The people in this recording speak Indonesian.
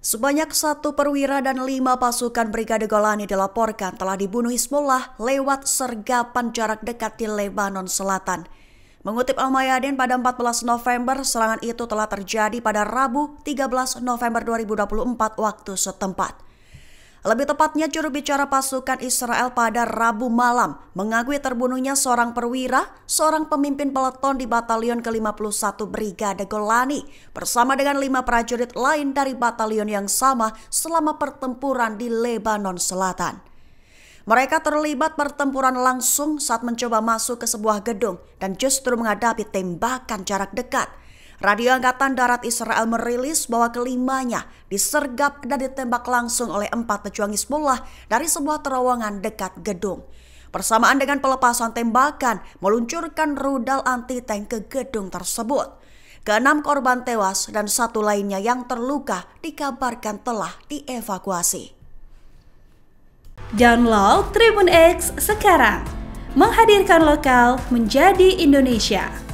Sebanyak satu perwira dan lima pasukan Brigade Golani dilaporkan telah dibunuh Hizbullah lewat sergapan jarak dekat di Lebanon Selatan. Mengutip Al-Mayadin pada 14 November, serangan itu telah terjadi pada Rabu 13 November 2024 waktu setempat. Lebih tepatnya juru bicara pasukan Israel pada Rabu malam mengakui terbunuhnya seorang perwira, seorang pemimpin peleton di batalion ke-51 Brigade Golani bersama dengan lima prajurit lain dari batalion yang sama selama pertempuran di Lebanon Selatan. Mereka terlibat pertempuran langsung saat mencoba masuk ke sebuah gedung dan justru menghadapi tembakan jarak dekat – Radio Angkatan Darat Israel merilis bahwa kelimanya disergap dan ditembak langsung oleh empat pejuang Hizbullah dari sebuah terowongan dekat gedung. Persamaan dengan pelepasan tembakan, meluncurkan rudal anti-tank ke gedung tersebut. Keenam korban tewas dan satu lainnya yang terluka dikabarkan telah dievakuasi. Download Tribun X sekarang, menghadirkan lokal menjadi Indonesia.